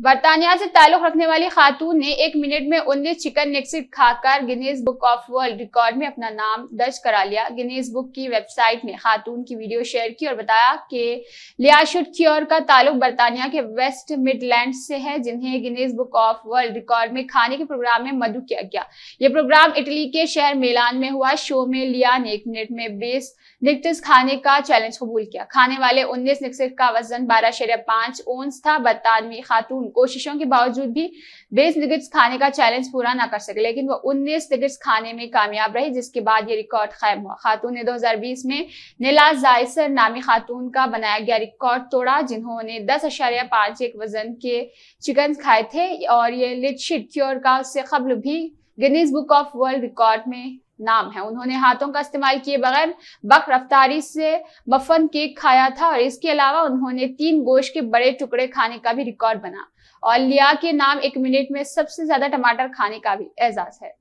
बरतानिया से ताल्लुक रखने वाली खातून ने एक मिनट में उन्नीस चिकन नेक्सिट खाकर Guinness book of world record में अपना नाम दर्ज करा लिया गिनीज बुक की वेबसाइट में खातून की वीडियो शेयर की और बताया कि लियाशुट क्योर का ताल्लुक बरतानिया के वेस्ट मिडलैंड से है जिन्हें Guinness book of world record में खाने के प्रोग्राम में मधु किया गया ये प्रोग्राम इटली के शहर मेलान में हुआ शो में लिया ने एक मिनट में बीस निकटिस खाने का चैलेंज कबूल किया खाने वाले उन्नीस निक्सिट का वजन बारह शरिया पांच ओंस था बरतानवी खातून कोशिशों के बावजूद भी बीस विकेट्स खाने का चैलेंज पूरा ना कर सके लेकिन वो उन्नीस विकेट्स खाने में कामयाब रही जिसके बाद ये रिकॉर्ड कायम हुआ खातून ने 2020 में नीला जायसर नामी खातून का बनाया गया रिकॉर्ड तोड़ा जिन्होंने दस अशारिया पांच एक वजन के चिकन खाए थे और ये लिट शिट क्योर का उससे कबल भी Guinness book of world record में नाम है उन्होंने हाथों का इस्तेमाल किए बगैर बक रफ्तारी से मफन केक खाया था और इसके अलावा उन्होंने तीन गोश्त के बड़े टुकड़े खाने का भी रिकॉर्ड बना और लिया के नाम एक मिनट में सबसे ज्यादा टमाटर खाने का भी एजाज है